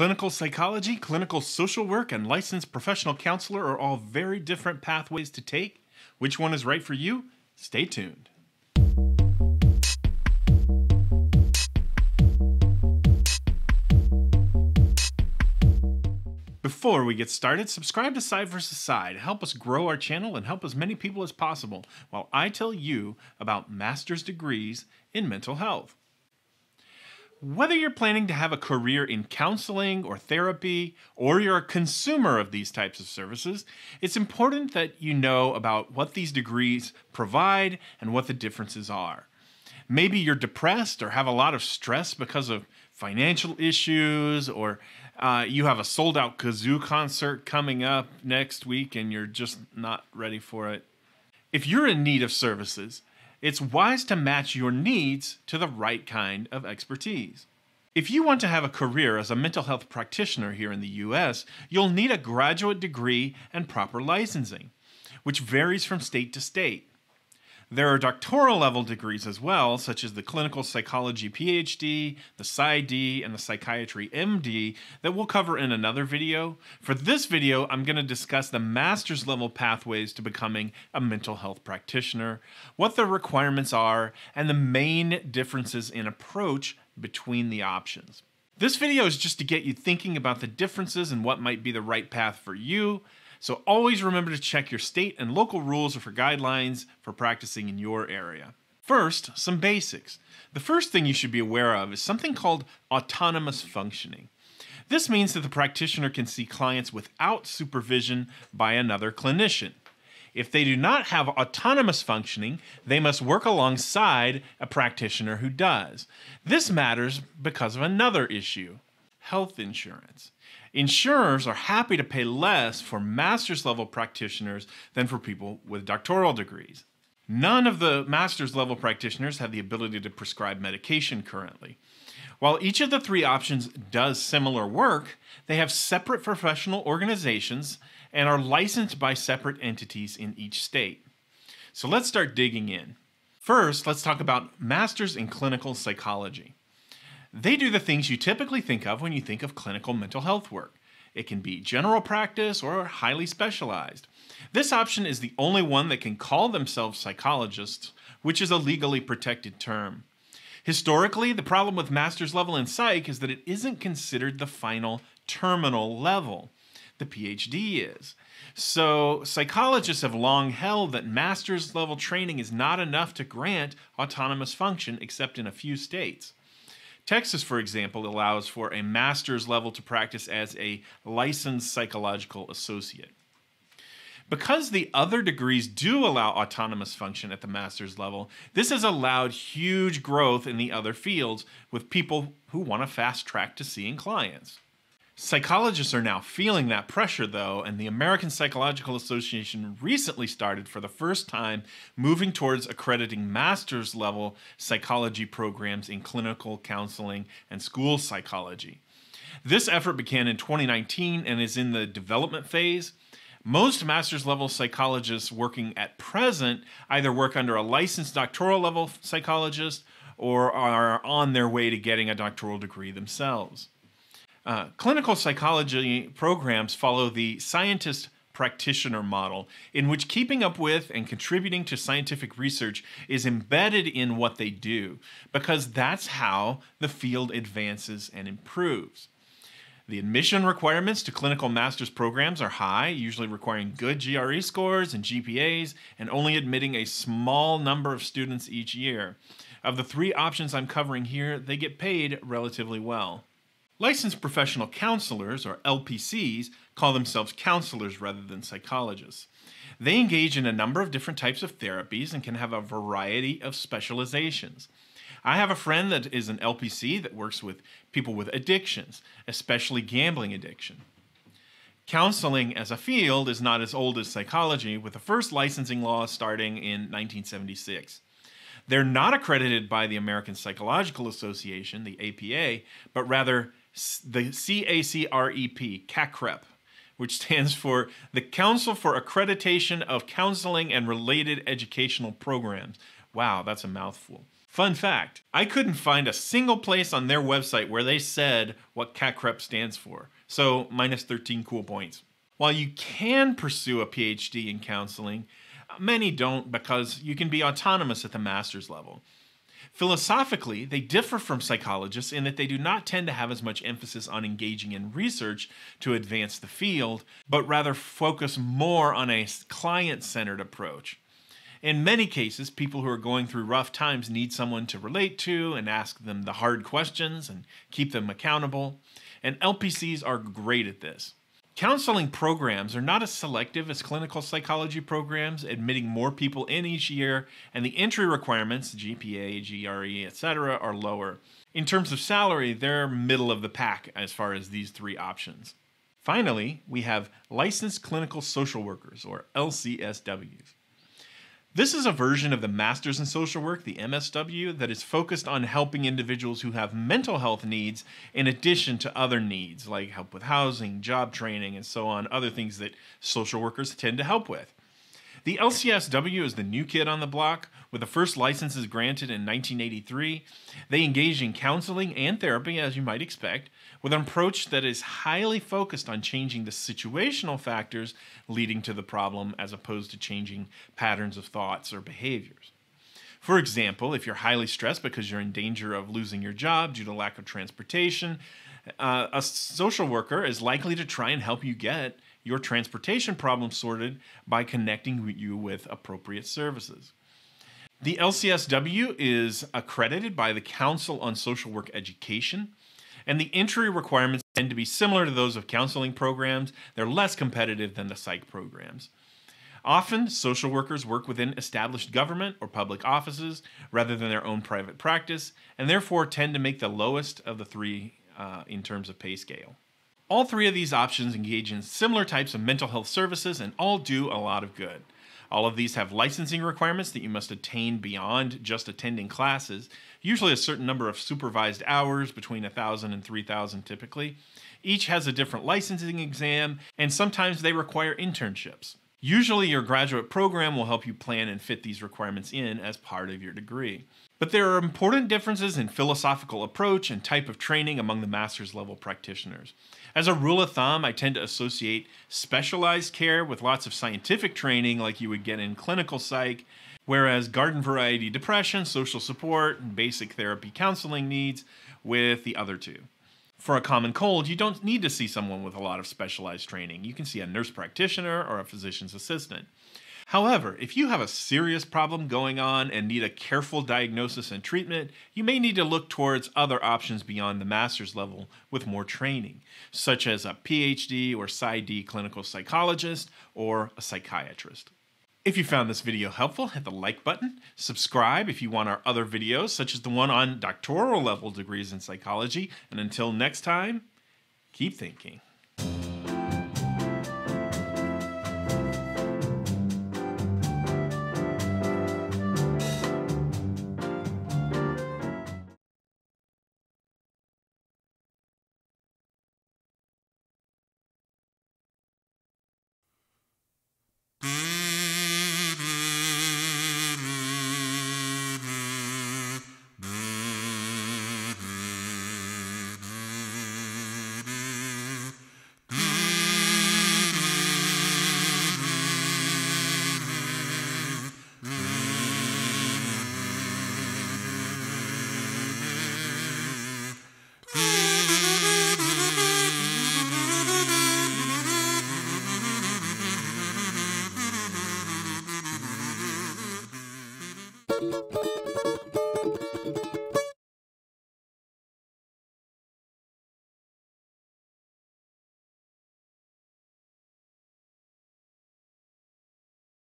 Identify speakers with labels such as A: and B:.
A: Clinical psychology, clinical social work, and licensed professional counselor are all very different pathways to take. Which one is right for you? Stay tuned. Before we get started, subscribe to Side vs. Side. Help us grow our channel and help as many people as possible while I tell you about master's degrees in mental health. Whether you're planning to have a career in counseling or therapy, or you're a consumer of these types of services, it's important that you know about what these degrees provide and what the differences are. Maybe you're depressed or have a lot of stress because of financial issues, or uh, you have a sold out kazoo concert coming up next week and you're just not ready for it. If you're in need of services, it's wise to match your needs to the right kind of expertise. If you want to have a career as a mental health practitioner here in the US, you'll need a graduate degree and proper licensing, which varies from state to state. There are doctoral level degrees as well, such as the clinical psychology PhD, the PsyD, and the psychiatry MD that we'll cover in another video. For this video, I'm going to discuss the master's level pathways to becoming a mental health practitioner, what the requirements are, and the main differences in approach between the options. This video is just to get you thinking about the differences and what might be the right path for you. So always remember to check your state and local rules or for guidelines for practicing in your area. First, some basics. The first thing you should be aware of is something called autonomous functioning. This means that the practitioner can see clients without supervision by another clinician. If they do not have autonomous functioning, they must work alongside a practitioner who does. This matters because of another issue health insurance. Insurers are happy to pay less for master's level practitioners than for people with doctoral degrees. None of the master's level practitioners have the ability to prescribe medication currently. While each of the three options does similar work, they have separate professional organizations and are licensed by separate entities in each state. So let's start digging in. First, let's talk about masters in clinical psychology. They do the things you typically think of when you think of clinical mental health work. It can be general practice or highly specialized. This option is the only one that can call themselves psychologists, which is a legally protected term. Historically, the problem with master's level in psych is that it isn't considered the final terminal level. The PhD is. So, psychologists have long held that master's level training is not enough to grant autonomous function except in a few states. Texas, for example, allows for a master's level to practice as a licensed psychological associate. Because the other degrees do allow autonomous function at the master's level, this has allowed huge growth in the other fields with people who want to fast track to seeing clients. Psychologists are now feeling that pressure, though, and the American Psychological Association recently started for the first time moving towards accrediting master's level psychology programs in clinical counseling and school psychology. This effort began in 2019 and is in the development phase. Most master's level psychologists working at present either work under a licensed doctoral level psychologist or are on their way to getting a doctoral degree themselves. Uh, clinical psychology programs follow the scientist practitioner model, in which keeping up with and contributing to scientific research is embedded in what they do, because that's how the field advances and improves. The admission requirements to clinical master's programs are high, usually requiring good GRE scores and GPAs, and only admitting a small number of students each year. Of the three options I'm covering here, they get paid relatively well. Licensed professional counselors, or LPCs, call themselves counselors rather than psychologists. They engage in a number of different types of therapies and can have a variety of specializations. I have a friend that is an LPC that works with people with addictions, especially gambling addiction. Counseling as a field is not as old as psychology, with the first licensing law starting in 1976. They're not accredited by the American Psychological Association, the APA, but rather the C A C R E P, CACREP, which stands for the Council for Accreditation of Counseling and Related Educational Programs. Wow, that's a mouthful. Fun fact I couldn't find a single place on their website where they said what CACREP stands for. So, minus 13 cool points. While you can pursue a PhD in counseling, many don't because you can be autonomous at the master's level. Philosophically, they differ from psychologists in that they do not tend to have as much emphasis on engaging in research to advance the field, but rather focus more on a client centered approach. In many cases, people who are going through rough times need someone to relate to and ask them the hard questions and keep them accountable, and LPCs are great at this. Counseling programs are not as selective as clinical psychology programs, admitting more people in each year, and the entry requirements, GPA, GRE, etc., are lower. In terms of salary, they're middle of the pack as far as these three options. Finally, we have licensed clinical social workers, or LCSWs. This is a version of the Masters in Social Work, the MSW, that is focused on helping individuals who have mental health needs in addition to other needs like help with housing, job training, and so on, other things that social workers tend to help with. The LCSW is the new kid on the block. With the first licenses granted in 1983, they engage in counseling and therapy, as you might expect, with an approach that is highly focused on changing the situational factors leading to the problem as opposed to changing patterns of thoughts or behaviors. For example, if you're highly stressed because you're in danger of losing your job due to lack of transportation, uh, a social worker is likely to try and help you get your transportation problem sorted by connecting you with appropriate services. The LCSW is accredited by the Council on Social Work Education, and the entry requirements tend to be similar to those of counseling programs. They're less competitive than the psych programs. Often, social workers work within established government or public offices rather than their own private practice, and therefore tend to make the lowest of the three uh, in terms of pay scale. All three of these options engage in similar types of mental health services and all do a lot of good. All of these have licensing requirements that you must attain beyond just attending classes, usually a certain number of supervised hours, between 1,000 and 3,000 typically. Each has a different licensing exam, and sometimes they require internships. Usually, your graduate program will help you plan and fit these requirements in as part of your degree. But there are important differences in philosophical approach and type of training among the master's level practitioners. As a rule of thumb, I tend to associate specialized care with lots of scientific training, like you would get in clinical psych, whereas garden variety depression, social support, and basic therapy counseling needs with the other two for a common cold, you don't need to see someone with a lot of specialized training. You can see a nurse practitioner or a physician's assistant. However, if you have a serious problem going on and need a careful diagnosis and treatment, you may need to look towards other options beyond the master's level with more training, such as a PhD or PsyD clinical psychologist or a psychiatrist. If you found this video helpful, hit the like button. Subscribe if you want our other videos, such as the one on doctoral level degrees in psychology. And until next time, keep thinking. thank you